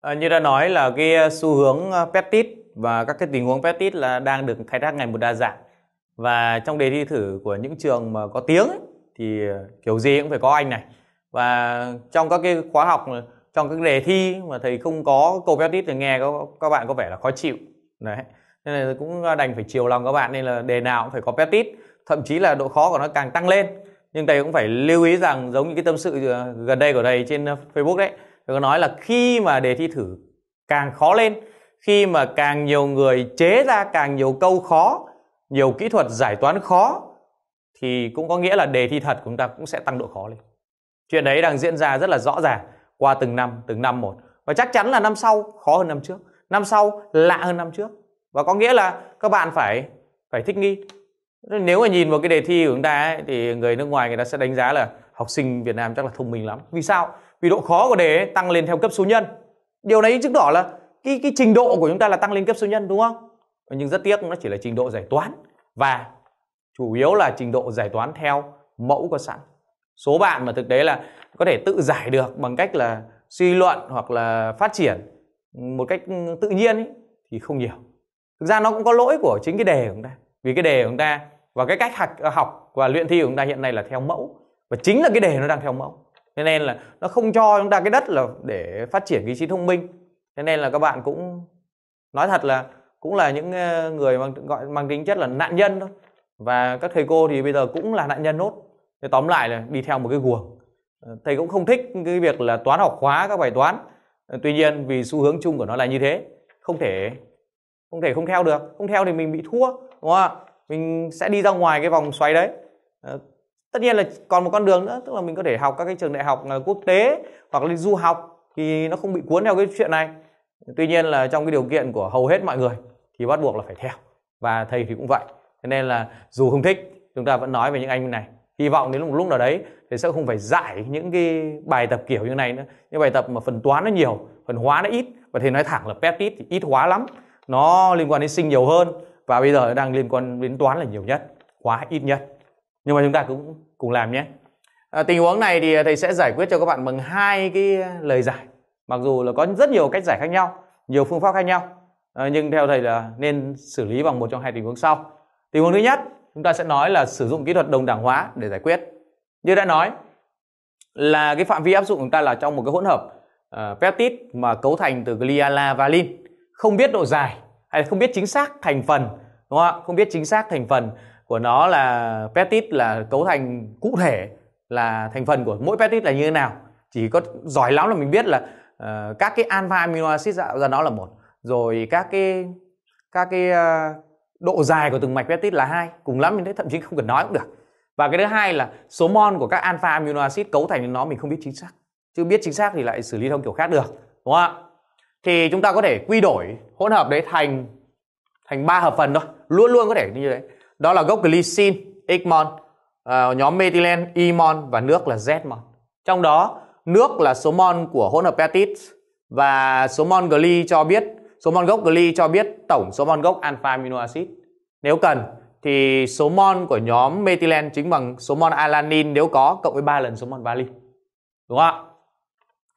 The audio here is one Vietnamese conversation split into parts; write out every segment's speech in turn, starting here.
Ờ, như đã nói là cái ờ, xu hướng ờ, petit và các cái tình huống petit là đang được khai thác ngày một đa dạng và trong đề thi thử của những trường mà có tiếng ấy, thì kiểu gì cũng phải có anh này và trong các cái khóa học trong các đề thi mà thầy không có câu petit thì nghe các các bạn có vẻ là khó chịu đấy nên là cũng đành phải chiều lòng các bạn nên là đề nào cũng phải có petit thậm chí là độ khó của nó càng tăng lên nhưng thầy cũng phải lưu ý rằng giống như cái tâm sự gần đây của thầy trên Facebook đấy tôi có nói là khi mà đề thi thử càng khó lên khi mà càng nhiều người chế ra càng nhiều câu khó nhiều kỹ thuật giải toán khó thì cũng có nghĩa là đề thi thật của chúng ta cũng sẽ tăng độ khó lên chuyện đấy đang diễn ra rất là rõ ràng qua từng năm từng năm một và chắc chắn là năm sau khó hơn năm trước năm sau lạ hơn năm trước và có nghĩa là các bạn phải phải thích nghi nếu mà nhìn vào cái đề thi của chúng ta ấy, thì người nước ngoài người ta sẽ đánh giá là học sinh Việt Nam chắc là thông minh lắm vì sao vì độ khó của đề ấy, tăng lên theo cấp số nhân điều này chứng tỏ là cái cái trình độ của chúng ta là tăng lên cấp số nhân đúng không nhưng rất tiếc nó chỉ là trình độ giải toán và chủ yếu là trình độ giải toán theo mẫu có sẵn số bạn mà thực tế là có thể tự giải được bằng cách là suy luận hoặc là phát triển một cách tự nhiên ấy, thì không nhiều thực ra nó cũng có lỗi của chính cái đề của chúng ta vì cái đề của chúng ta và cái cách học, học và luyện thi của chúng ta hiện nay là theo mẫu và chính là cái đề nó đang theo mẫu thế nên là nó không cho chúng ta cái đất là để phát triển cái trí thông minh thế nên là các bạn cũng nói thật là cũng là những ờ, người mang gọi mang tính chất là nạn nhân thôi và các thầy cô thì bây giờ cũng là nạn nhân nốt thế tóm lại là đi theo một cái guồng ờ, thầy cũng không thích cái việc là toán học khóa các bài toán ờ, tuy nhiên vì xu hướng chung của nó là như thế không thể không thể không theo được không theo thì mình bị thua đúng không ạ mình sẽ đi ra ngoài cái vòng xoáy đấy tất nhiên là còn một con đường nữa tức là mình có thể học các cái trường đại học ờ, quốc tế hoặc là du học thì nó không bị cuốn theo cái chuyện này tuy nhiên là trong cái điều kiện của hầu hết mọi người thì bắt buộc là phải theo và thầy thì cũng vậy thế nên là dù không thích chúng ta vẫn nói về những anh này hy vọng đến một lúc nào đấy thì sẽ không phải giải những cái bài tập kiểu như này nữa những bài tập mà phần toán nó nhiều phần hóa nó ít và thầy nói thẳng là peptide thì ít hóa lắm nó liên quan đến sinh nhiều hơn và bây giờ đang liên quan đến toán là nhiều nhất hóa ít nhất nhưng mà chúng ta cũng cùng làm nhé à, tình huống này thì thầy sẽ giải quyết cho các bạn bằng hai cái lời giải mặc dù là có rất nhiều cách giải khác nhau nhiều phương pháp khác nhau à, nhưng theo thầy là nên xử lý bằng một trong hai tình huống sau tình huống thứ nhất chúng ta sẽ nói là sử dụng kỹ thuật đồng đẳng hóa để giải quyết như đã nói là cái phạm vi áp dụng chúng ta là trong một cái hỗn hợp uh, peptide mà cấu thành từ gliala valin không biết độ dài hay không biết chính xác thành phần đúng không ạ không biết chính xác thành phần của nó là peptide là cấu thành cụ thể là thành phần của mỗi peptide là như thế nào chỉ có giỏi lắm là mình biết là uh, các cái alpha amino acid tạo dạ, ra nó là một rồi các cái các cái uh, độ dài của từng mạch peptide là hai cùng lắm mình thấy thậm chí không cần nói cũng được và cái thứ hai là số mon của các alpha amino acid cấu thành nó mình không biết chính xác chứ biết chính xác thì lại xử lý theo kiểu khác được đúng không ạ thì chúng ta có thể quy đổi hỗn hợp đấy thành thành ba hợp phần thôi luôn luôn có thể như thế đó là gốc glycine x mol uh, à, nhóm methylen y mol và nước là z mol trong đó nước là số mon của hỗn hợp peptide và số mon gly cho biết số mon gốc gly cho biết tổng số mon gốc alpha amino acid nếu cần thì số mon của nhóm methylen chính bằng số mon alanin nếu có cộng với 3 lần số mon vali đúng không ạ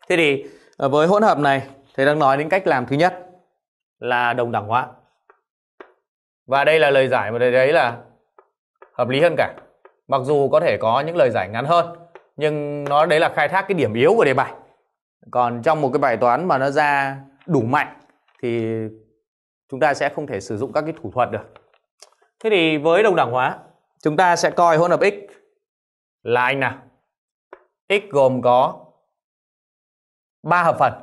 thế thì à, với hỗn hợp này thầy đang nói đến cách làm thứ nhất là đồng đẳng hóa và đây là lời giải mà đấy là hợp lý hơn cả mặc dù có thể có những lời giải ngắn hơn nhưng nó đấy là khai thác cái điểm yếu của đề bài còn trong một cái bài toán mà nó ra đủ mạnh thì chúng ta sẽ không thể sử dụng các cái thủ thuật được thế thì với đồng đẳng hóa chúng ta sẽ coi hỗn hợp x là anh nào x gồm có ba hợp phần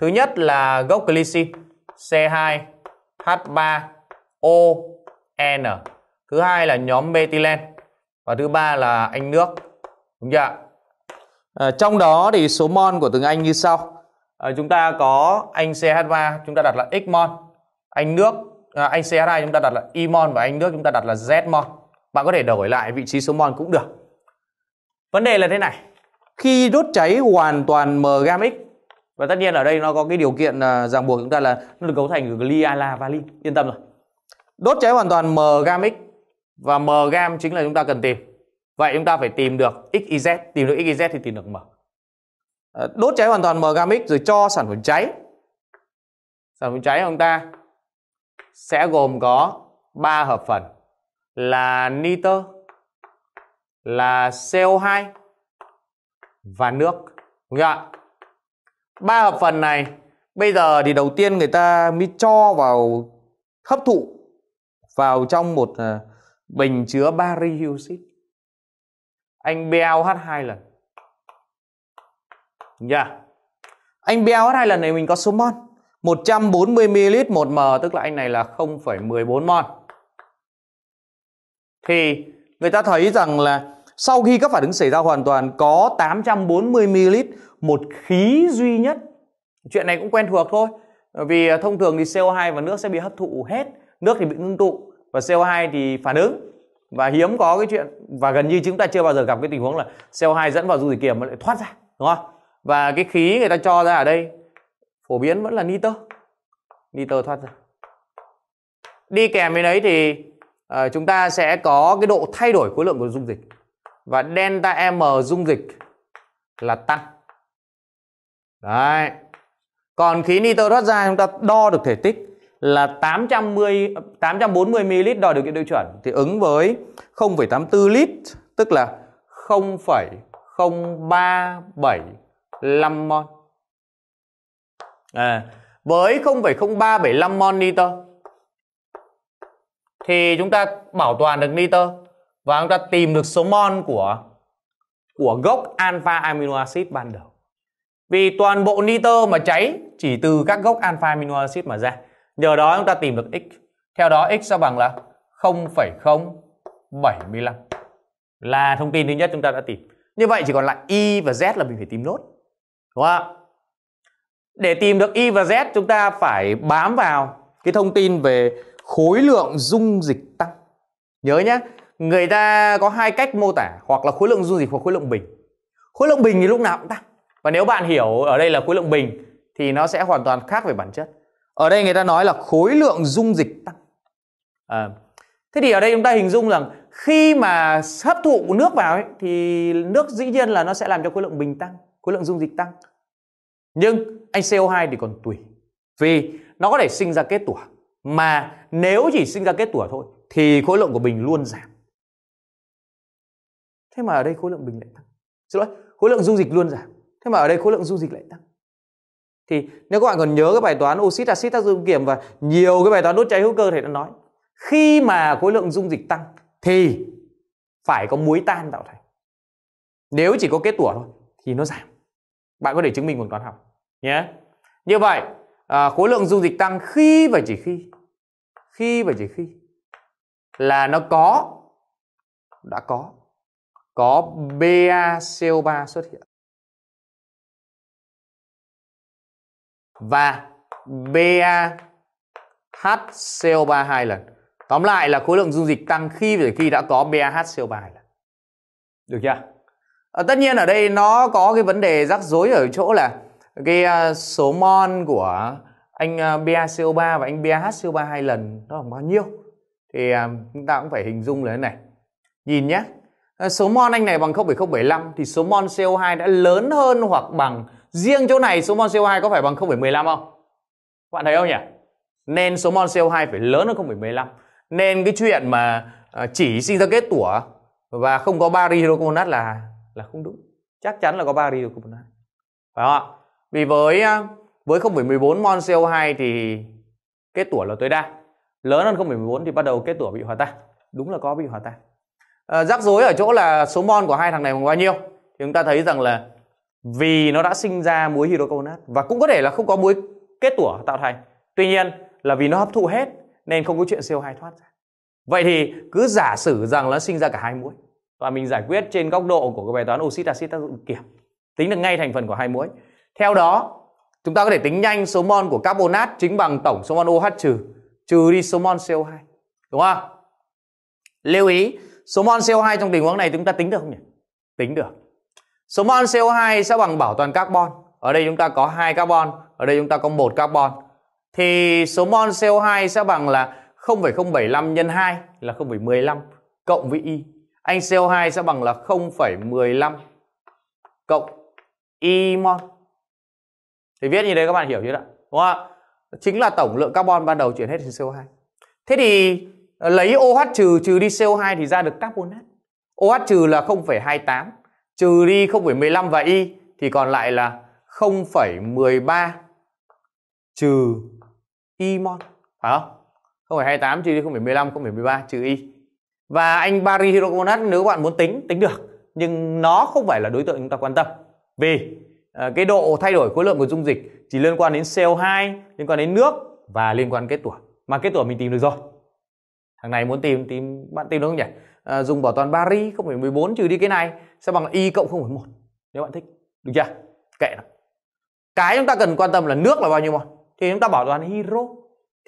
thứ nhất là gốc glycine C2H3 O, N. thứ hai là nhóm methylen và thứ ba là anh nước đúng chưa à, trong đó thì số mol của từng anh như sau à, chúng ta có anh CH3 chúng ta đặt là X mol anh nước à, anh CH2 chúng ta đặt là Y mol và anh nước chúng ta đặt là Z mol bạn có thể đổi lại vị trí số mol cũng được vấn đề là thế này khi đốt cháy hoàn toàn m gam x và tất nhiên ở đây nó có cái điều kiện à, ràng buộc chúng ta là nó được cấu thành của glyala valin yên tâm rồi đốt cháy hoàn toàn m gam x và m gam chính là chúng ta cần tìm vậy chúng ta phải tìm được xyz tìm được xyz thì tìm được m ờ, đốt cháy hoàn toàn m gam x rồi cho sản phẩm cháy sản phẩm cháy của chúng ta sẽ gồm có ba hợp phần là nitơ là CO2 và nước đúng không ạ ba hợp phần này bây giờ thì đầu tiên người ta mới cho vào hấp thụ vào trong một ờ, bình chứa bari hydroxit anh BOH hai lần nha yeah. anh BOH hai lần này mình có số mol 140 ml 1 m tức là anh này là 0,14 mol thì người ta thấy rằng là sau khi các phản ứng xảy ra hoàn toàn có 840 ml một khí duy nhất chuyện này cũng quen thuộc thôi vì thông thường thì CO2 và nước sẽ bị hấp thụ hết nước thì bị ngưng tụ và CO2 thì phản ứng và hiếm có cái chuyện và gần như chúng ta chưa bao giờ gặp cái tình huống là CO2 dẫn vào dung dịch kiềm mà lại thoát ra đúng không? Và cái khí người ta cho ra ở đây phổ biến vẫn là nitơ. Nitơ thoát ra. Đi kèm với đấy thì uh, chúng ta sẽ có cái độ thay đổi khối lượng của dung dịch và delta M dung dịch là tăng. Đấy. Còn khí nitơ thoát ra chúng ta đo được thể tích là 810 840 ml đòi điều kiện tiêu chuẩn thì ứng với 0,84 lít tức là 0,0375 mol. À, với 0,0375 mol nitơ thì chúng ta bảo toàn được nitơ và chúng ta tìm được số mol của của gốc alpha amino acid ban đầu. Vì toàn bộ nitơ mà cháy chỉ từ các gốc alpha amino acid mà ra. Nhờ đó chúng ta tìm được x. Theo đó x sẽ bằng là 0,075. Là thông tin thứ nhất chúng ta đã tìm. Như vậy chỉ còn lại y và z là mình phải tìm nốt. Đúng không ạ? Để tìm được y và z chúng ta phải bám vào cái thông tin về khối lượng dung dịch tăng. Nhớ nhé, người ta có hai cách mô tả hoặc là khối lượng dung dịch hoặc khối lượng bình. Khối lượng bình thì lúc nào cũng tăng. Và nếu bạn hiểu ở đây là khối lượng bình thì nó sẽ hoàn toàn khác về bản chất ở đây người ta nói là khối lượng dung dịch tăng à, thế thì ở đây chúng ta hình dung rằng khi mà hấp thụ nước vào ấy, thì nước dĩ nhiên là nó sẽ làm cho khối lượng bình tăng khối lượng dung dịch tăng nhưng anh CO2 thì còn tùy vì nó có thể sinh ra kết tủa mà nếu chỉ sinh ra kết tủa thôi thì khối lượng của bình luôn giảm thế mà ở đây khối lượng bình lại tăng xin lỗi khối lượng dung dịch luôn giảm thế mà ở đây khối lượng dung dịch lại tăng thì nếu các bạn còn nhớ cái bài toán oxit axit tác dụng kiểm và nhiều cái bài toán đốt cháy hữu cơ thì đã nói khi mà khối lượng dung dịch tăng thì phải có muối tan tạo thành nếu chỉ có kết tủa thôi thì nó giảm bạn có thể chứng minh bằng toán học nhé như vậy à, khối lượng dung dịch tăng khi và chỉ khi khi và chỉ khi là nó có đã có có BaCO3 xuất hiện và BaHCO3 hai lần. Tóm lại là khối lượng dung dịch tăng khi và khi đã có BaHCO3 2 lần. Được chưa? À, tất nhiên ở đây nó có cái vấn đề rắc rối ở chỗ là cái uh, số mol của anh uh, ờ, BaCO3 và anh BaHCO3 hai lần nó là bao nhiêu? Thì uh, chúng ta cũng phải hình dung là thế này. Nhìn nhé. Số mol anh này bằng 0,075 thì số mol CO2 đã lớn hơn hoặc bằng 0,075 Riêng chỗ này số mol CO2 có phải bằng 0,15 không? Các bạn thấy không nhỉ? Nên số mol CO2 phải lớn hơn 0,15. Nên cái chuyện mà ờ, chỉ sinh ra kết tủa và không có ba hydrocomonat là là không đúng. Chắc chắn là có ba hydrocomonat. Phải không ạ? Vì với ờ, với 0,14 mol CO2 thì kết tủa là tối đa. Lớn hơn 0,14 thì bắt đầu kết tủa bị hòa tan. Đúng là có bị hòa tan. À, rắc rối ở chỗ là số mol của hai thằng này bằng bao nhiêu? Thì chúng ta thấy rằng là vì nó đã sinh ra muối hydroconat và cũng có thể là không có muối kết tủa tạo thành tuy nhiên là vì nó hấp thụ hết nên không có chuyện CO2 thoát ra vậy thì cứ giả sử rằng nó sinh ra cả hai muối và mình giải quyết trên góc độ của cái bài toán oxit axit tác dụng kiểm tính được ngay thành phần của hai muối theo đó chúng ta có thể tính nhanh số mol của carbonat chính bằng tổng số mol OH trừ trừ đi số mol CO2 đúng không lưu ý số mol CO2 trong tình huống này chúng ta tính được không nhỉ tính được Số mol CO2 sẽ bằng bảo toàn carbon. Ở đây chúng ta có hai carbon, ở đây chúng ta có một carbon. Thì số mol CO2 sẽ bằng là 0,075 nhân 2 là 0,15 cộng với Y. Anh CO2 sẽ bằng là 0,15 cộng Y mol. Thì viết như thế các bạn hiểu chưa ạ? Đúng không ạ? Chính là tổng lượng carbon ban đầu chuyển hết thành CO2. Thế thì ờ, lấy OH trừ trừ đi CO2 thì ra được carbonat. OH trừ là 0,28 trừ đi 0,15 và y thì còn lại là 0,13 trừ y mol phải không? 0,28 trừ đi 0,15 0,13 trừ y. Và anh bari hydrogonat nếu bạn muốn tính tính được nhưng nó không phải là đối tượng chúng ta quan tâm. Vì ờ, cái độ thay đổi khối lượng của dung dịch chỉ liên quan đến CO2, liên quan đến nước và liên quan kết tủa. Mà kết tủa mình tìm được rồi. Thằng này muốn tìm tìm bạn tìm được không nhỉ? À, dùng bảo toàn bari 0,14 trừ đi cái này sẽ bằng y cộng 0,1 nếu bạn thích được chưa kệ nó cái chúng ta cần quan tâm là nước là bao nhiêu mol thì chúng ta bảo toàn hydro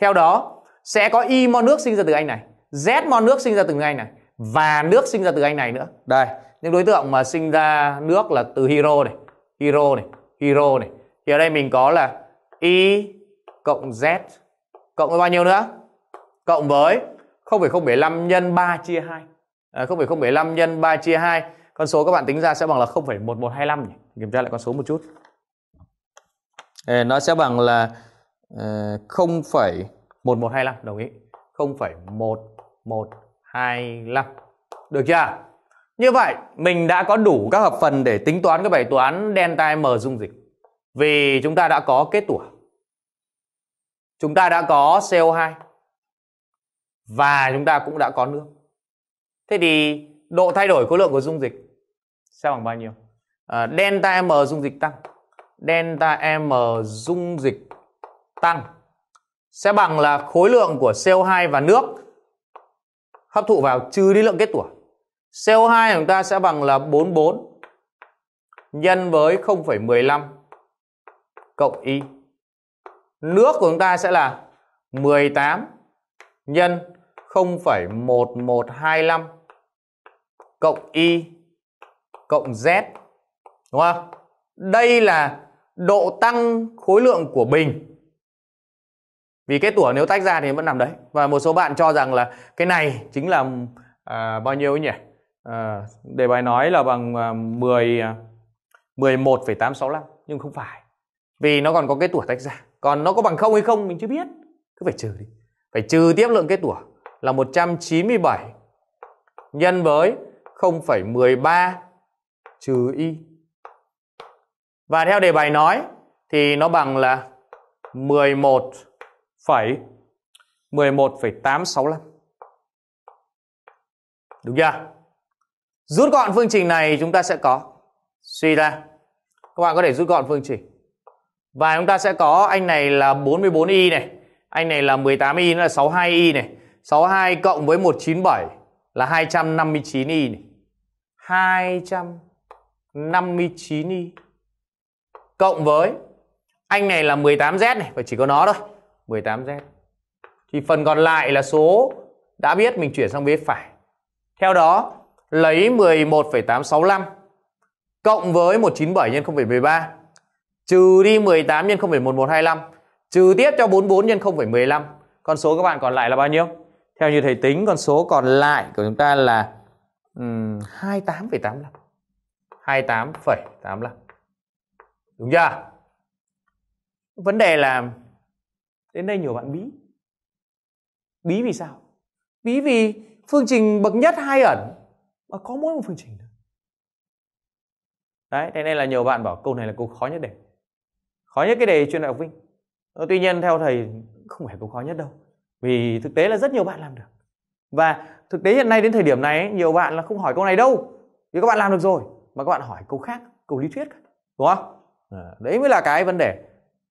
theo đó sẽ có y mol nước sinh ra từ anh này z mol nước sinh ra từ anh này và nước sinh ra từ anh này nữa đây những đối tượng mà sinh ra nước là từ hydro này hydro này hydro này thì ở đây mình có là y cộng z cộng với bao nhiêu nữa cộng với 0,075 nhân 3 chia 2 à, 0,075 nhân 3 chia 2 con số các bạn tính ra sẽ bằng là 0,1125 nhỉ? Kiểm tra lại con số một chút. nó sẽ bằng là 0,1125 ờ, đồng ý. 0,1125. Được chưa? Như vậy mình đã có đủ các hợp phần để tính toán cái bài toán delta m dung dịch. Vì chúng ta đã có kết tủa. Chúng ta đã có CO2 và chúng ta cũng đã có nước. Thế thì độ thay đổi khối lượng của dung dịch sẽ bằng bao nhiêu à, delta m dung dịch tăng delta m dung dịch tăng sẽ bằng là khối lượng của CO2 và nước hấp thụ vào trừ đi lượng kết tủa CO2 của chúng ta sẽ bằng là 44 nhân với 0,15 cộng y nước của chúng ta sẽ là 18 nhân 0,1125 cộng y cộng Z. Đúng không? Đây là độ tăng khối lượng của bình. Vì cái tủa nếu tách ra thì vẫn nằm đấy. Và một số bạn cho rằng là cái này chính là à, bao nhiêu ấy nhỉ? À, đề bài nói là bằng à, 10 à, 11,865 nhưng không phải. Vì nó còn có cái tủa tách ra. Còn nó có bằng không hay không mình chưa biết. Cứ phải trừ đi. Phải trừ tiếp lượng cái tủa là 197 nhân với 0,13 trừ y. Và theo đề bài nói thì nó bằng là 11 phẩy 11,865. Đúng chưa? Rút gọn phương trình này chúng ta sẽ có suy ra. Các bạn có thể rút gọn phương trình. Và chúng ta sẽ có anh này là 44y này, anh này là 18y nó là 62y này. 62 cộng với 197 là 259y này. 200 59 y cộng với anh này là 18z này và chỉ có nó thôi 18z thì phần còn lại là số đã biết mình chuyển sang bên phải theo đó lấy 11,865 cộng với 197 nhân 0,13 trừ đi 18 nhân 0,1125 trừ tiếp cho 44 nhân 0,15 con số các bạn còn lại là bao nhiêu theo như thầy tính con số còn lại của chúng ta là um, 28,85 28,85 đúng chưa vấn đề là đến đây nhiều bạn bí bí vì sao bí vì phương trình bậc nhất hai ẩn mà có mỗi một phương trình thôi đấy thế nên là nhiều bạn bảo câu này là câu khó nhất đề khó nhất cái đề chuyên đại học vinh ờ, tuy nhiên theo thầy không phải câu khó nhất đâu vì thực tế là rất nhiều bạn làm được và thực tế hiện nay đến thời điểm này nhiều bạn là không hỏi câu này đâu vì các bạn làm được rồi mà các bạn hỏi câu khác câu lý thuyết đúng không ờ, đấy mới là cái vấn đề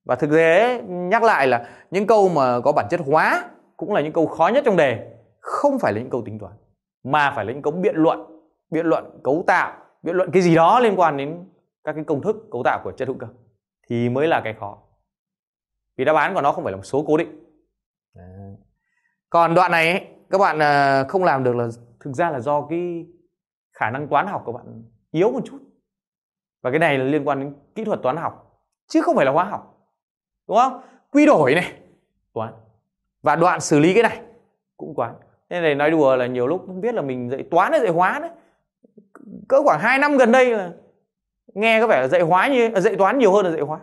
và thực tế nhắc lại là những câu mà có bản chất hóa cũng là những câu khó nhất trong đề không phải là những câu tính toán mà phải là những câu biện luận biện luận cấu tạo biện luận cái gì đó liên quan đến các cái công thức cấu tạo của chất hữu cơ thì mới là cái khó vì đáp án của nó không phải là một số cố định còn đoạn này ấy, các bạn ờ, không làm được là thực ra là do cái khả năng toán học của bạn yếu một chút và cái này là liên quan đến kỹ thuật toán học chứ không phải là hóa học đúng không quy đổi này toán và đoạn xử lý cái này cũng toán nên này nói đùa là nhiều lúc không biết là mình dạy toán hay dạy hóa đấy cỡ khoảng 2 năm gần đây là nghe có vẻ là dạy hóa như à, dạy toán nhiều hơn là dạy hóa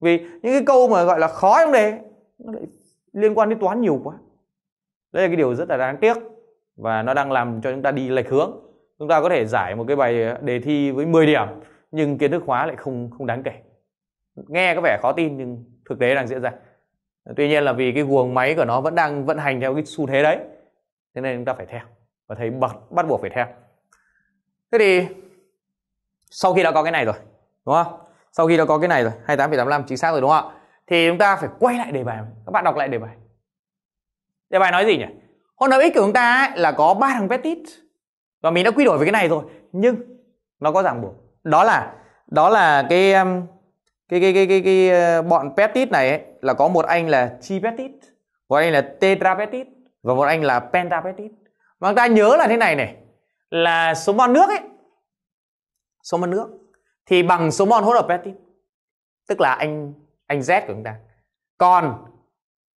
vì những cái câu mà gọi là khó trong đề nó lại liên quan đến toán nhiều quá đây là cái điều rất là đáng tiếc và nó đang làm cho chúng ta đi lệch hướng chúng ta có thể giải một cái bài đề thi với 10 điểm nhưng kiến thức hóa lại không không đáng kể nghe có vẻ khó tin nhưng thực tế đang diễn ra tuy nhiên là vì cái guồng máy của nó vẫn đang vận hành theo cái xu thế đấy thế nên chúng ta phải theo và thấy bắt, bắt buộc phải theo thế thì sau khi đã có cái này rồi đúng không sau khi đã có cái này rồi 28,85 chính xác rồi đúng không ạ thì chúng ta phải quay lại đề bài các bạn đọc lại đề bài đề bài nói gì nhỉ hôm đầu x của chúng ta ấy là có ba thằng petit và mình đã quy đổi với cái này rồi nhưng nó có ràng buộc đó là đó là cái um, cái cái cái cái, cái, uh, bọn petit này ấy, là có một anh là chi petit một anh là tetrapetit và một anh là pentapetit và chúng ta nhớ là thế này này là số mol nước ấy số mol nước thì bằng số mol hỗn hợp petit tức là anh anh z của chúng ta còn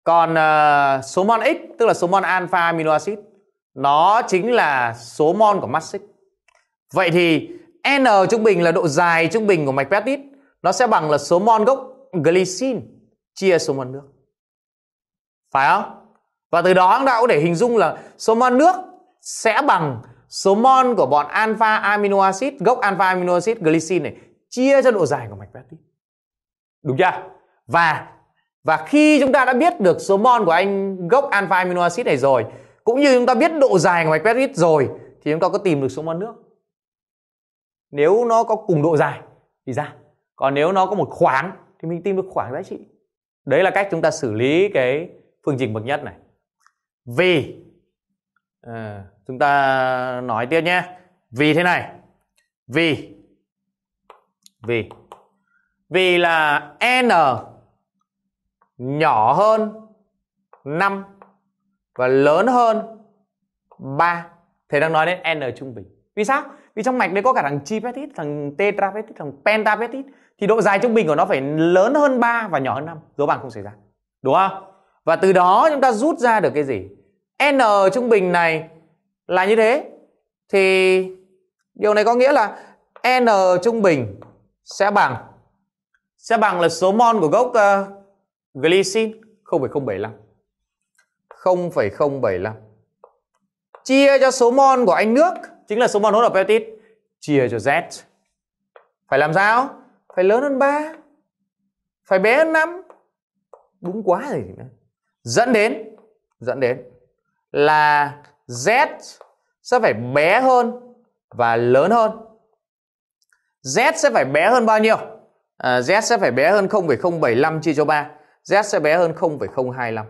còn uh, số mol x tức là số mol alpha amino acid nó chính là số mon của mắt xích vậy thì n trung bình là độ dài trung bình của mạch peptide nó sẽ bằng là số mon gốc glycine chia số mon nước phải không và từ đó chúng ta cũng để hình dung là số mon nước sẽ bằng số mon của bọn alpha amino acid gốc alpha amino acid glycine này chia cho độ dài của mạch peptide đúng chưa và và khi chúng ta đã biết được số mon của anh gốc alpha amino acid này rồi cũng như chúng ta biết độ dài của mạch pet ít rồi thì chúng ta có tìm được số mol nước nếu nó có cùng độ dài thì ra còn nếu nó có một khoảng thì mình tìm được khoảng giá trị đấy là cách chúng ta xử lý cái phương trình bậc nhất này vì à, ờ, chúng ta nói tiếp nhé vì thế này vì vì vì là n nhỏ hơn 5 và lớn hơn 3 thầy đang nói đến n trung bình vì sao vì trong mạch đấy có cả thằng tripeptide thằng tetrapeptide thằng pentapeptide thì độ dài trung bình của nó phải lớn hơn 3 và nhỏ hơn 5 dấu bằng không xảy ra đúng không và từ đó chúng ta rút ra được cái gì n trung bình này là như thế thì điều này có nghĩa là n trung bình sẽ bằng sẽ bằng là số mol của gốc uh, glycine 0,075 0,075 chia cho số mol của anh nước chính là số mol hỗn hợp peptide chia cho Z phải làm sao? Phải lớn hơn 3 phải bé hơn 5 đúng quá rồi dẫn đến dẫn đến là Z sẽ phải bé hơn và lớn hơn Z sẽ phải bé hơn bao nhiêu? À, Z sẽ phải bé hơn 0,075 chia cho 3 Z sẽ bé hơn 0,025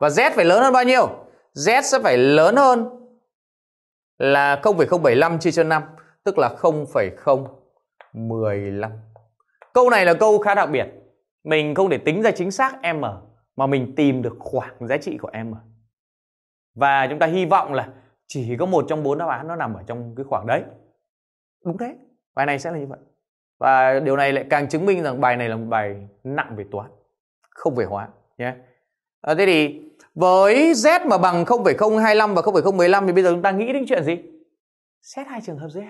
và Z phải lớn hơn bao nhiêu? Z sẽ phải lớn hơn là 0,075 chia cho 5, tức là 0,015. Câu này là câu khá đặc biệt. Mình không để tính ra chính xác M mà mình tìm được khoảng giá trị của M. Và chúng ta hy vọng là chỉ có một trong bốn đáp án nó nằm ở trong cái khoảng đấy. Đúng thế. Bài này sẽ là như vậy. Và điều này lại càng chứng minh rằng bài này là một bài nặng về toán, không về hóa nhé. Yeah. Ờ, à, thế thì với Z mà bằng 0,025 và 0,015 thì bây giờ chúng ta nghĩ đến chuyện gì? Xét hai trường hợp z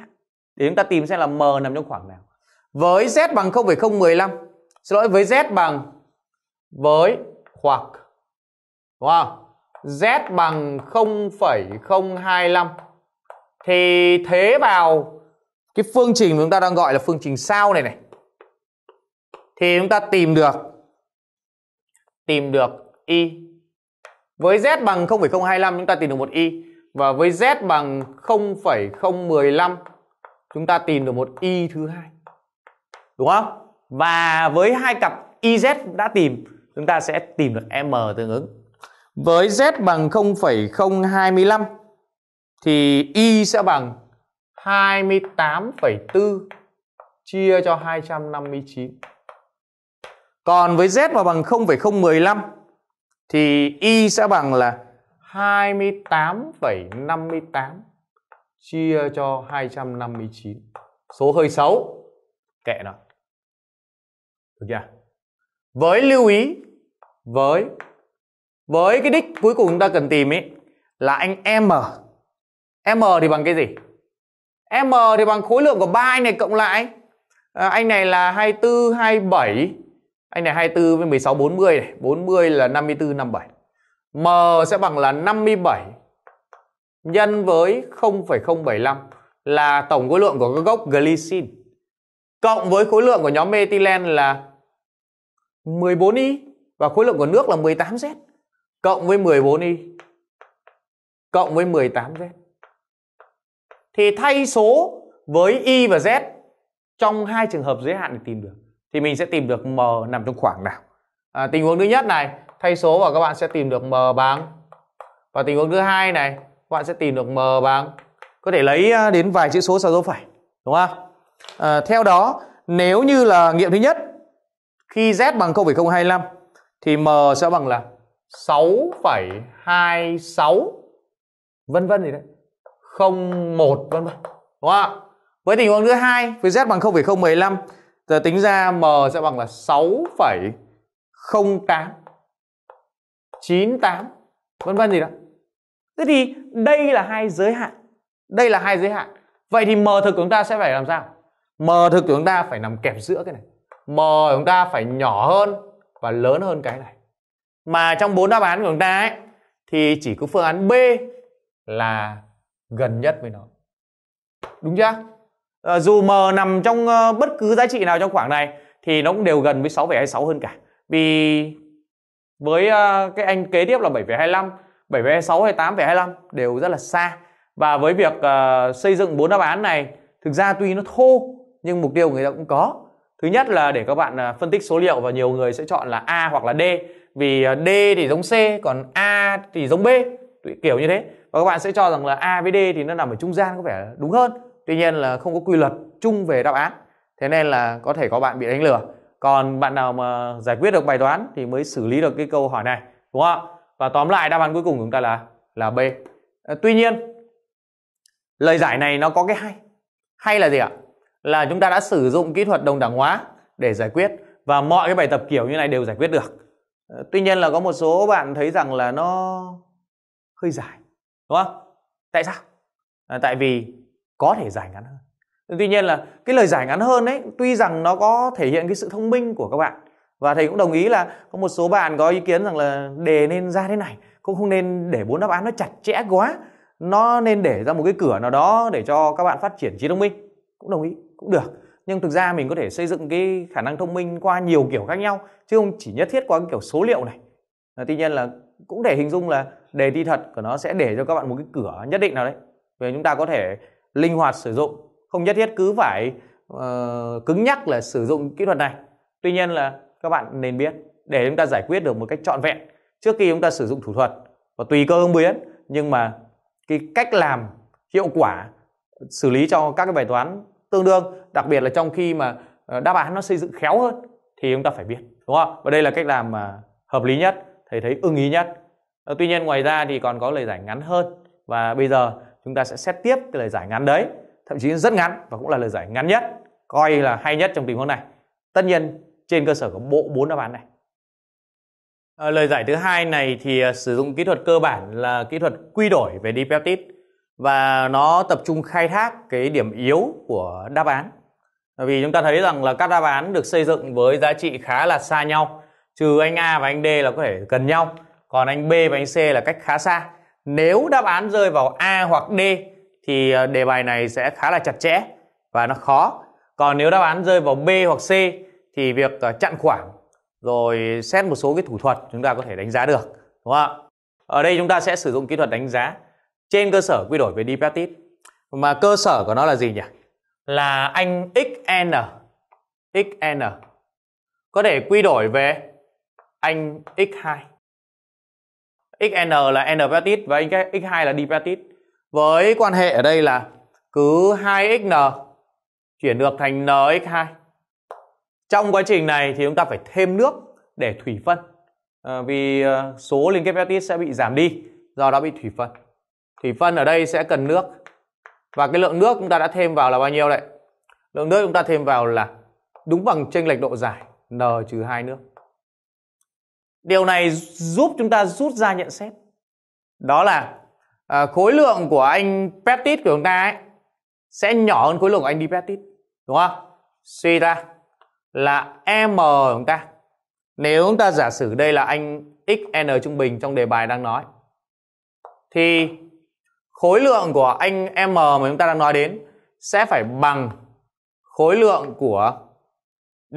Để chúng ta tìm xem là M nằm trong khoảng nào. Với Z bằng 0,015 Xin lỗi, với Z bằng Với hoặc Đúng không? Z bằng 0,025 Thì thế vào Cái phương trình mà chúng ta đang gọi là phương trình sao này này Thì chúng ta tìm được Tìm được Y với Z bằng 0,025 chúng ta tìm được một Y và với Z bằng 0,015 chúng ta tìm được một Y thứ hai. Đúng không? Và với hai cặp YZ đã tìm chúng ta sẽ tìm được M tương ứng. Với Z bằng 0,025 thì Y sẽ bằng 28,4 chia cho 259. Còn với Z mà bằng 0,015 thì y sẽ bằng là 28,58 chia cho 259. Số hơi xấu. Kệ nó. Được chưa? Với lưu ý với với cái đích cuối cùng chúng ta cần tìm ấy là anh M. M thì bằng cái gì? M thì bằng khối lượng của ba anh này cộng lại. À, anh này là 24 27 anh này 24 với 16 40 này, 40 là 54 57. M sẽ bằng là 57 nhân với 0,075 là tổng khối lượng của các gốc glycine cộng với khối lượng của nhóm methylene là 14y và khối lượng của nước là 18z cộng với 14y cộng với 18z. Thì thay số với y và z trong hai trường hợp giới hạn để tìm được thì mình sẽ tìm được M nằm trong khoảng nào à, tình huống thứ nhất này thay số và các bạn sẽ tìm được M bằng và tình huống thứ hai này các bạn sẽ tìm được M bằng có thể lấy à, đến vài chữ số sau dấu phẩy đúng không à, theo đó nếu như là nghiệm thứ nhất khi Z bằng 0,025 thì M sẽ bằng là 6,26 vân vân gì đấy 01 vân vân đúng không với tình huống thứ hai với Z bằng 0,015 Giờ tính ra M sẽ bằng là 6,08 98 vân vân gì đó. Thế thì đây là hai giới hạn. Đây là hai giới hạn. Vậy thì M thực của chúng ta sẽ phải làm sao? M thực của chúng ta phải nằm kẹp giữa cái này. M của chúng ta phải nhỏ hơn và lớn hơn cái này. Mà trong bốn đáp án của chúng ta ấy thì chỉ có phương án B là gần nhất với nó. Đúng chưa? Ờ, dù M nằm trong ờ, bất cứ giá trị nào trong khoảng này thì nó cũng đều gần với 6,26 hơn cả. Vì với ờ, cái anh kế tiếp là 7,25, 7,26 hay 8,25 đều rất là xa. Và với việc xây dựng bốn đáp án này thực ra tuy nó thô nhưng mục tiêu người ta cũng có. Thứ nhất là để các bạn phân tích số liệu và nhiều người sẽ chọn là A hoặc là D vì D thì giống C còn A thì giống B kiểu như thế. Và các bạn sẽ cho rằng là A với D thì nó nằm ở trung gian có vẻ đúng hơn tuy nhiên là không có quy luật chung về đáp án thế nên là có thể có bạn bị đánh lừa còn bạn nào mà giải quyết được bài toán thì mới xử lý được cái câu hỏi này đúng không và tóm lại đáp án cuối cùng của chúng ta là là b à, tuy nhiên lời giải này nó có cái hay hay là gì ạ là chúng ta đã sử dụng kỹ thuật đồng đẳng hóa để giải quyết và mọi cái bài tập kiểu như này đều giải quyết được à, tuy nhiên là có một số bạn thấy rằng là nó hơi dài đúng không tại sao à, tại vì có thể giải ngắn hơn tuy nhiên là cái lời giải ngắn hơn ấy tuy rằng nó có thể hiện cái sự thông minh của các bạn và thầy cũng đồng ý là có một số bạn có ý kiến rằng là đề nên ra thế này cũng không nên để bốn đáp án nó chặt chẽ quá nó nên để ra một cái cửa nào đó để cho các bạn phát triển trí thông minh cũng đồng ý cũng được nhưng thực ra mình có thể xây dựng cái khả năng thông minh qua nhiều kiểu khác nhau chứ không chỉ nhất thiết qua cái kiểu số liệu này à, tuy nhiên là cũng để hình dung là đề thi thật của nó sẽ để cho các bạn một cái cửa nhất định nào đấy về chúng ta có thể linh hoạt sử dụng không nhất thiết cứ phải uh, cứng nhắc là sử dụng kỹ thuật này tuy nhiên là các bạn nên biết để chúng ta giải quyết được một cách trọn vẹn trước khi chúng ta sử dụng thủ thuật và tùy cơ ứng biến nhưng mà cái cách làm hiệu quả xử lý cho các cái bài toán tương đương đặc biệt là trong khi mà ờ, đáp án nó xây dựng khéo hơn thì chúng ta phải biết đúng không và đây là cách làm mà hợp lý nhất thầy thấy ưng ý nhất ờ, tuy nhiên ngoài ra thì còn có lời giải ngắn hơn và bây giờ chúng ta sẽ xét tiếp cái lời giải ngắn đấy thậm chí rất ngắn và cũng là lời giải ngắn nhất coi là hay nhất trong tình huống này tất nhiên trên cơ sở của bộ bốn đáp án này à, lời giải thứ hai này thì ờ, sử dụng kỹ thuật cơ bản là kỹ thuật quy đổi về dipeptide và nó tập trung khai thác cái điểm yếu của đáp án vì chúng ta thấy rằng là các đáp án được xây dựng với giá trị khá là xa nhau trừ anh A và anh D là có thể gần nhau còn anh B và anh C là cách khá xa nếu đáp án rơi vào A hoặc D thì ờ, đề bài này sẽ khá là chặt chẽ và nó khó. Còn nếu đáp án rơi vào B hoặc C thì việc ờ, chặn khoảng rồi xét một số cái thủ thuật chúng ta có thể đánh giá được, đúng không ạ? Ở đây chúng ta sẽ sử dụng kỹ thuật đánh giá trên cơ sở quy đổi về dipeptide. Mà cơ sở của nó là gì nhỉ? Là anh XN XN có thể quy đổi về anh X2 xn là n peptide và x2 là d peptide. Với quan hệ ở đây là cứ 2xn chuyển được thành nx2. Trong quá trình này thì chúng ta phải thêm nước để thủy phân. À, vì ờ, số liên kết peptide sẽ bị giảm đi, do đó bị thủy phân. Thủy phân ở đây sẽ cần nước. Và cái lượng nước chúng ta đã thêm vào là bao nhiêu đấy? Lượng nước chúng ta thêm vào là đúng bằng chênh lệch độ giải n trừ 2 nước điều này giúp chúng ta rút ra nhận xét đó là à, khối lượng của anh peptide của chúng ta ấy sẽ nhỏ hơn khối lượng của anh dipeptide đúng không suy ra là m của chúng ta nếu chúng ta giả sử đây là anh xn trung bình trong đề bài đang nói thì khối lượng của anh m mà chúng ta đang nói đến sẽ phải bằng khối lượng của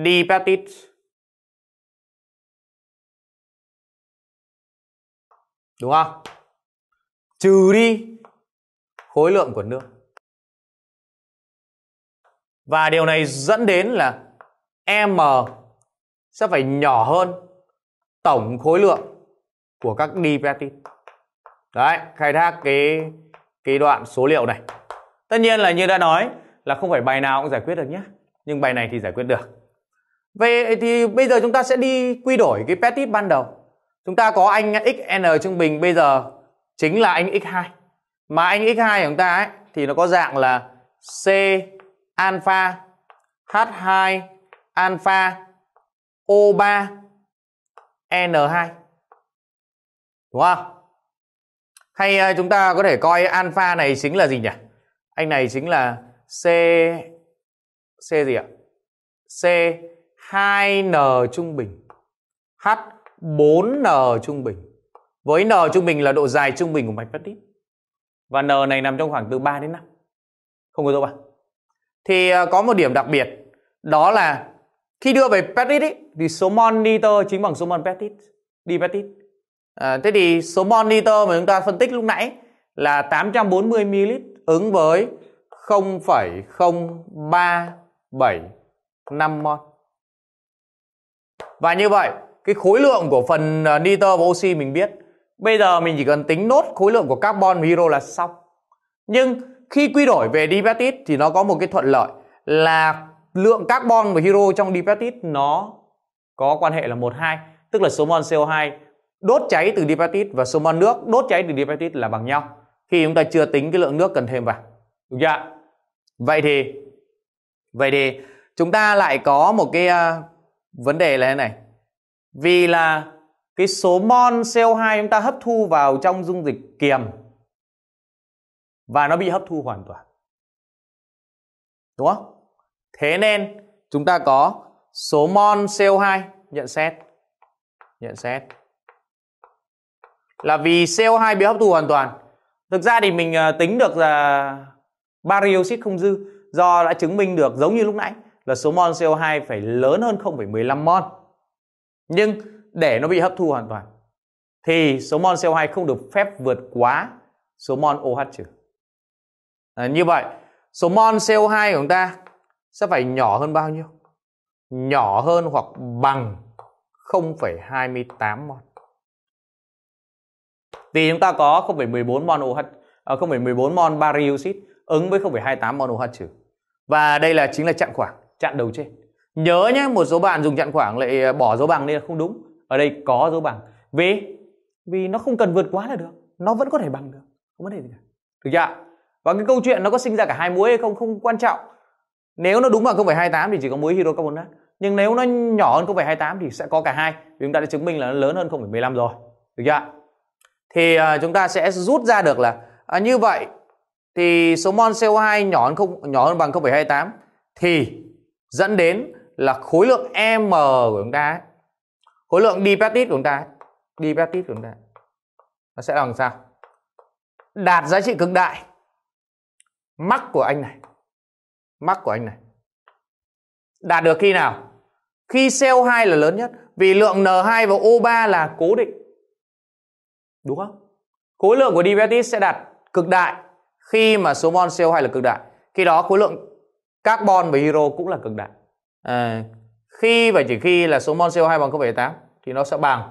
dipeptide đúng không trừ đi khối lượng của nước và điều này dẫn đến là m sẽ phải nhỏ hơn tổng khối lượng của các dipeptide đấy khai thác cái cái đoạn số liệu này tất nhiên là như đã nói là không phải bài nào cũng giải quyết được nhé nhưng bài này thì giải quyết được Vậy thì bây giờ chúng ta sẽ đi quy đổi cái peptide ban đầu chúng ta có anh xn trung bình bây giờ chính là anh x2 mà anh x2 của chúng ta ấy, thì nó có dạng là c alpha h2 alpha o3 n2 đúng không hay ờ, chúng ta có thể coi alpha này chính là gì nhỉ anh này chính là c c gì ạ c 2n trung bình h 4N trung bình. Với N trung bình là độ dài trung bình của mạch vắt đít. Và N này nằm trong khoảng từ 3 đến 5. Không có dấu bằng. Thì à, có một điểm đặc biệt đó là khi đưa về petit ấy, thì số monitor chính bằng số mon petit đi petit. À, thế thì số monitor mà chúng ta phân tích lúc nãy là 840 ml ứng với 0,0375 mon Và như vậy cái khối lượng của phần à, nitơ và oxy mình biết bây giờ mình chỉ cần tính nốt khối lượng của carbon và hydro là xong nhưng khi quy đổi về dipeptide thì nó có một cái thuận lợi là lượng carbon và hydro trong dipeptide nó có quan hệ là 12 tức là số mol CO2 đốt cháy từ dipeptide và số mol nước đốt cháy từ dipeptide là bằng nhau khi chúng ta chưa tính cái lượng nước cần thêm vào đúng chưa vậy thì vậy thì chúng ta lại có một cái uh, vấn đề là thế này vì là cái số mol CO2 chúng ta hấp thu vào trong dung dịch kiềm và nó bị hấp thu hoàn toàn. Đúng không? Thế nên chúng ta có số mol CO2 nhận xét nhận xét là vì CO2 bị hấp thu hoàn toàn. Thực ra thì mình ờ, tính được là oxit không dư do đã chứng minh được giống như lúc nãy là số mol CO2 phải lớn hơn 0,15 mol nhưng để nó bị hấp thu hoàn toàn thì số mol CO2 không được phép vượt quá số mol OH trừ. À, như vậy, số mol CO2 của chúng ta sẽ phải nhỏ hơn bao nhiêu? Nhỏ hơn hoặc bằng 0,28 mol. vì chúng ta có 0,14 mol OH à, 0,14 mol oxit ứng với 0,28 mol OH trừ. Và đây là chính là chặn khoảng, chặn đầu trên nhớ nhé một số bạn dùng chặn khoảng lại ờ, bỏ dấu bằng nên là không đúng ở đây có dấu bằng vì vì nó không cần vượt quá là được nó vẫn có thể bằng được không vấn đề gì cả được chưa và cái câu chuyện nó có sinh ra cả hai muối hay không không quan trọng nếu nó đúng bằng không phải 0,28 thì chỉ có muối hydrocarbonat nhưng nếu nó nhỏ hơn không phải 0,28 thì sẽ có cả hai vì chúng ta đã chứng minh là nó lớn hơn không phải 0,15 rồi được chưa thì uh, chúng ta sẽ rút ra được là à, như vậy thì số mol CO2 nhỏ hơn không nhỏ hơn bằng 0,28 thì dẫn đến là khối lượng M của chúng ta khối lượng dipeptide của chúng ta dipeptide của chúng ta nó sẽ làm sao đạt giá trị cực đại mắc của anh này mắc của anh này đạt được khi nào khi CO2 là lớn nhất vì lượng N2 và O3 là cố định đúng không khối lượng của dipeptide sẽ đạt cực đại khi mà số mol CO2 là cực đại khi đó khối lượng carbon và hydro cũng là cực đại à, khi và chỉ khi là số mol CO2 bằng 0,8 thì nó sẽ bằng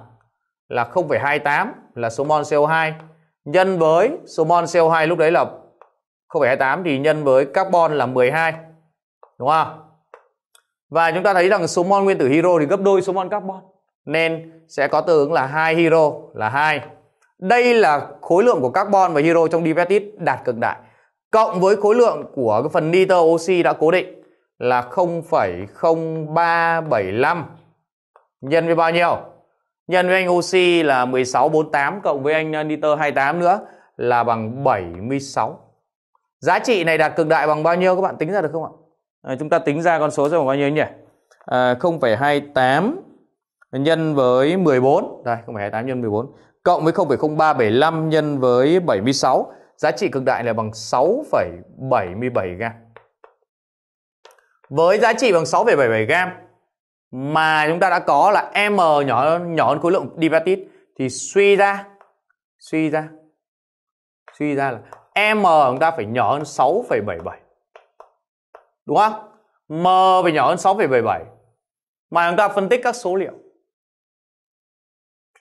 là 0,28 là số mol CO2 nhân với số mol CO2 lúc đấy là 0,28 thì nhân với carbon là 12 đúng không? Và chúng ta thấy rằng số mol nguyên tử hydro thì gấp đôi số mol carbon nên sẽ có tương ứng là 2 hydro là 2. Đây là khối lượng của carbon và hydro trong dipeptide đạt cực đại cộng với khối lượng của cái phần nitơ oxy đã cố định là 0,0375 nhân với bao nhiêu? Nhân với anh oxy là 1648 cộng với anh ờ, nitơ 28 nữa là bằng 76. Giá trị này đạt cực đại bằng bao nhiêu các bạn tính ra được không ạ? À, chúng ta tính ra con số ra bằng bao nhiêu nhỉ? À, ờ, 0,28 nhân với 14. Đây, 0,28 nhân 14 cộng với 0,0375 nhân với 76, giá trị cực đại là bằng 6,77 gam với giá trị bằng 6,77 gram mà chúng ta đã có là m nhỏ nhỏ hơn khối lượng dipatit thì suy ra suy ra suy ra là m chúng ta phải nhỏ hơn 6,77 đúng không? m phải nhỏ hơn 6,77 mà chúng ta phân tích các số liệu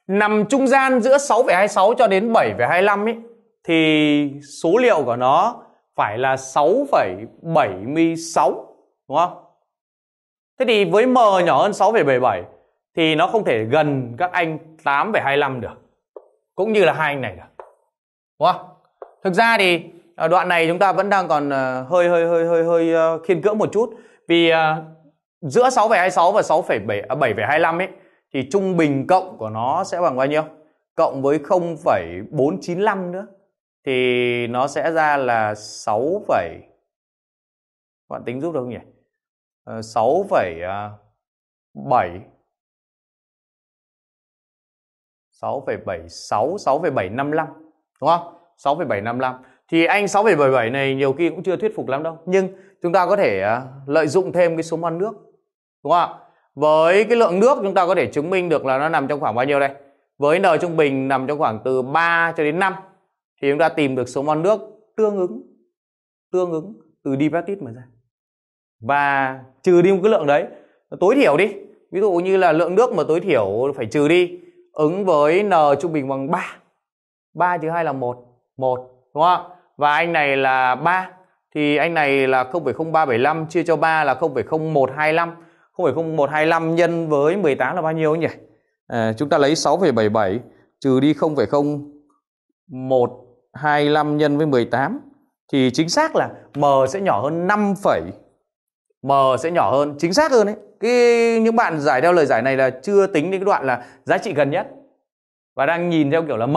nằm trung gian giữa 6,26 cho đến 7,25 ấy thì số liệu của nó phải là 6,76 Đúng không? Thế thì với M nhỏ hơn 6,77 thì nó không thể gần các anh 8,25 được. Cũng như là hai anh này được. Đúng không? Thực ra thì à, đoạn này chúng ta vẫn đang còn à, hơi hơi hơi hơi hơi à, khiên cưỡng một chút vì giữa 6,26 và 6,7,25 ấy thì trung bình cộng của nó sẽ bằng bao nhiêu? Cộng với 0,495 nữa thì nó sẽ ra là 6, các bạn tính giúp được không nhỉ? 6,7 6,76 6,755 đúng không? 6,755 thì anh 6,77 này nhiều khi cũng chưa thuyết phục lắm đâu nhưng chúng ta có thể à, lợi dụng thêm cái số mol nước đúng không ạ? Với cái lượng nước chúng ta có thể chứng minh được là nó nằm trong khoảng bao nhiêu đây? Với n trung bình nằm trong khoảng từ 3 cho đến 5 thì chúng ta tìm được số mol nước tương ứng tương ứng từ dipeptide mà ra và trừ đi một cái lượng đấy tối thiểu đi ví dụ như là lượng nước mà tối thiểu phải trừ đi ứng với n trung bình bằng 3 3 trừ 2 là 1 1 đúng không và anh này là 3 thì anh này là 0,0375 chia cho 3 là 0,0125 0,0125 nhân với 18 là bao nhiêu nhỉ à, chúng ta lấy 6,77 trừ đi 0,0125 nhân với 18 thì chính xác là M sẽ nhỏ hơn 5, m sẽ nhỏ hơn chính xác hơn ấy cái những bạn giải theo lời giải này là chưa tính đến cái đoạn là giá trị gần nhất và đang nhìn theo kiểu là m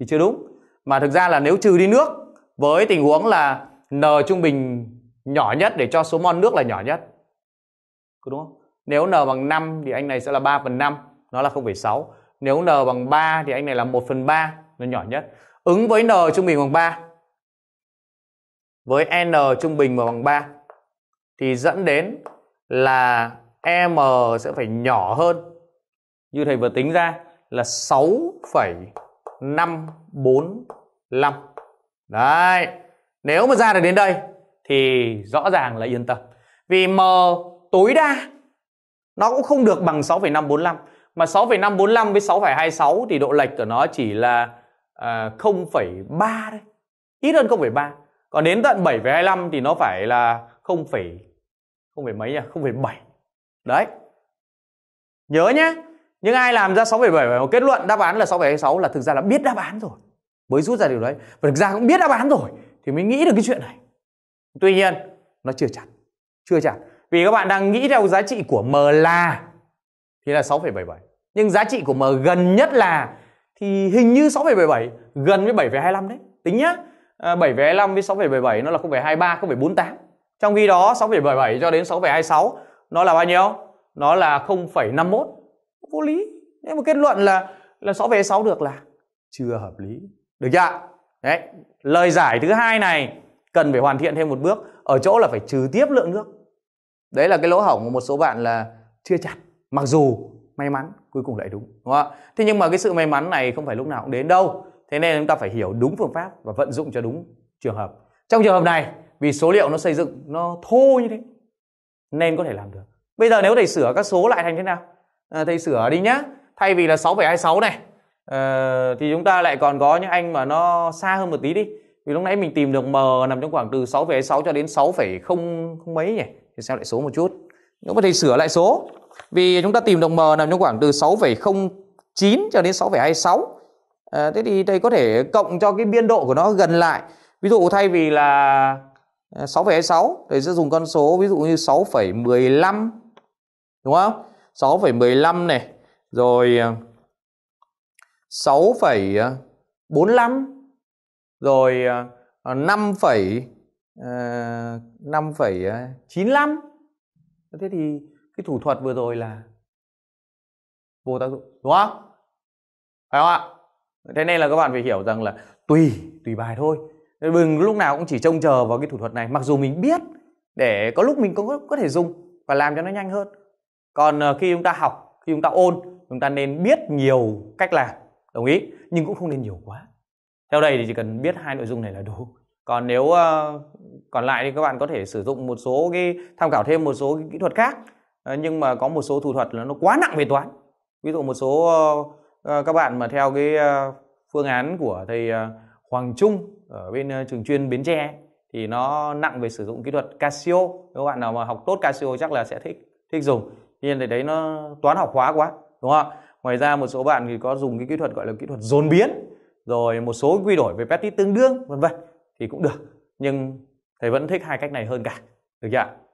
thì chưa đúng mà thực ra là nếu trừ đi nước với tình huống là n trung bình nhỏ nhất để cho số mol nước là nhỏ nhất có đúng không nếu n bằng 5 thì anh này sẽ là 3 phần 5 nó là 0,6 nếu n bằng 3 thì anh này là 1 phần 3 nó nhỏ nhất ứng với n trung bình bằng 3 với n trung bình mà bằng 3 thì dẫn đến là M sẽ phải nhỏ hơn như thầy vừa tính ra là 6,545 đấy nếu mà ra được đến đây thì rõ ràng là yên tâm vì M tối đa nó cũng không được bằng 6,545 mà 6,545 với 6,26 thì độ lệch của nó chỉ là à, 0,3 đấy ít hơn 0,3 còn đến tận 7,25 thì nó phải là 0, không phải mấy nhỉ không phải bảy đấy nhớ nhé nhưng ai làm ra sáu 6,7 kết luận đáp án là sáu sáu là thực ra là biết đáp án rồi mới rút ra điều đấy và thực ra cũng biết đáp án rồi thì mới nghĩ được cái chuyện này tuy nhiên nó chưa chặt chưa chặt vì các bạn đang nghĩ theo giá trị của m là thì là sáu bảy bảy nhưng giá trị của m gần nhất là thì hình như sáu bảy bảy gần với bảy 7,25 đấy tính nhá à, 7,25 với sáu bảy bảy nó là không không phải phải hai ba, bốn tám. Trong khi đó 6,77 cho đến 6,26 nó là bao nhiêu? Nó là 0,51. Vô lý. Nhưng mà kết luận là là 6,26 được là chưa hợp lý. Được chưa? Đấy, lời giải thứ hai này cần phải hoàn thiện thêm một bước ở chỗ là phải trừ tiếp lượng nước. Đấy là cái lỗ hổng của một số bạn là chưa chặt. Mặc dù may mắn cuối cùng lại đúng, đúng không ạ? Thế nhưng mà cái sự may mắn này không phải lúc nào cũng đến đâu. Thế nên chúng ta phải hiểu đúng phương pháp và vận dụng cho đúng trường hợp. Trong trường hợp này vì số liệu nó xây dựng nó thô như thế nên có thể làm được bây giờ nếu thầy sửa các số lại thành thế nào à, thầy sửa đi nhá thay vì là 6,26 này à, thì chúng ta lại còn có những anh mà nó xa hơn một tí đi vì lúc nãy mình tìm được m nằm trong khoảng từ 6,6 cho đến 6, không mấy nhỉ thì sao lại số một chút nếu mà thầy sửa lại số vì chúng ta tìm được m nằm trong khoảng từ 6,09 cho đến 6,26 à, ờ, thế thì thầy có thể cộng cho cái biên độ của nó gần lại ví dụ thay vì là 6,26 à, thì sẽ dùng con số ví dụ như 6,15 đúng không 6,15 này rồi 6,45 à, à, rồi 5, 5,95 thế thì cái thủ thuật vừa rồi là vô tác dụng đúng không phải không ạ thế nên là các bạn phải hiểu rằng là tùy tùy bài thôi đừng lúc nào cũng chỉ trông chờ vào cái thủ thuật này mặc dù mình biết để có lúc mình cũng có, thể dùng và làm cho nó nhanh hơn còn ờ, khi chúng ta học khi chúng ta ôn chúng ta nên biết nhiều cách làm đồng ý nhưng cũng không nên nhiều quá theo đây thì chỉ cần biết hai nội dung này là đủ còn nếu uh, còn lại thì các bạn có thể sử dụng một số cái tham khảo thêm một số cái kỹ thuật khác uh, nhưng mà có một số thủ thuật là nó quá nặng về toán ví dụ một số uh, các bạn mà theo cái uh, phương án của thầy uh, Hoàng Trung ở bên ờ, trường chuyên Bến Tre thì nó nặng về sử dụng kỹ thuật Casio các bạn nào mà học tốt Casio chắc là sẽ thích thích dùng nhưng nhiên đấy nó toán học hóa quá đúng không ngoài ra một số bạn thì có dùng cái kỹ thuật gọi là kỹ thuật dồn biến rồi một số quy đổi về peptide tương đương vân vân thì cũng được nhưng thầy vẫn thích hai cách này hơn cả được chưa ạ